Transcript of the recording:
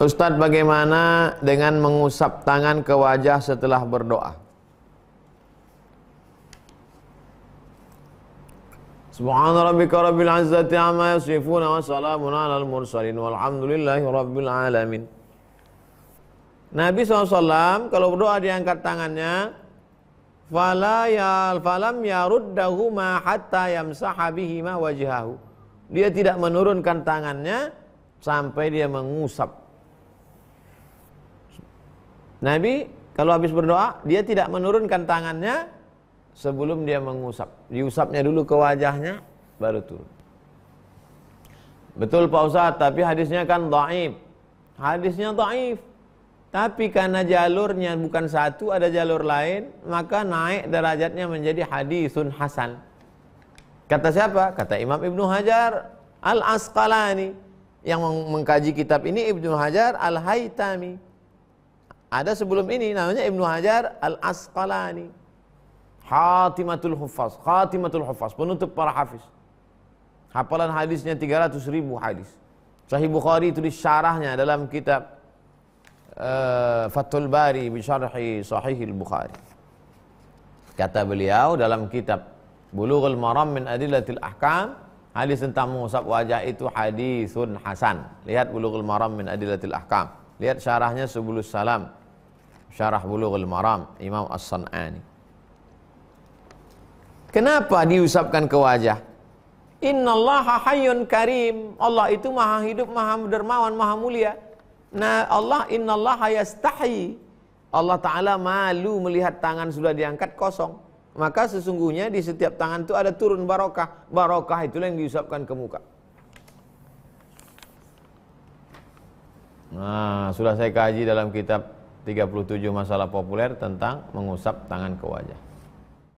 Ustadz bagaimana dengan mengusap tangan ke wajah setelah berdoa? Subhanallah rabbika rabbil izzati amma yasifun wa salamun alal mursalin walhamdulillahi rabbil alamin. Nabi SAW kalau berdoa diangkat tangannya fala ya falam ruddahuma hatta yamsaha bihima wajhahu. Dia tidak menurunkan tangannya sampai dia mengusap Nabi kalau habis berdoa dia tidak menurunkan tangannya sebelum dia mengusap. Diusapnya dulu ke wajahnya baru turun. Betul Pak Ustaz, tapi hadisnya kan dhaif. Hadisnya dhaif. Tapi karena jalurnya bukan satu, ada jalur lain, maka naik derajatnya menjadi hadisun hasan. Kata siapa? Kata Imam Ibnu Hajar Al-Asqalani yang mengkaji kitab ini Ibnu Hajar Al-Haytami. Ada sebelum ini namanya Ibnu Hajar Al-Asqalani. Khatimatul Hufaz, Khatimatul Hufaz, penutup para hafiz. Hafalan hadisnya 300 ribu hadis. Sahih Bukhari itu di syarahnya dalam kitab uh, Fathul Bari Bicara Sahih Bukhari. Kata beliau dalam kitab Bulughul Maram min Adillatil Ahkam, Hadis tentang mengusap wajah itu hadisun hasan. Lihat bulughul maram min adillatil ahkam. Lihat syarahnya sebelum salam. Syarah Bulughul Maram Imam As-San'ani. Kenapa diusapkan ke wajah? Innallaha hayyun karim. Allah itu maha hidup, maha dermawan, maha mulia. Nah, Allah innallaha yastahi. Allah Ta'ala malu melihat tangan sudah diangkat kosong. Maka sesungguhnya di setiap tangan itu ada turun barokah. Barokah itulah yang diusapkan ke muka. Nah, sudah saya kaji dalam kitab 37 masalah populer tentang mengusap tangan ke wajah.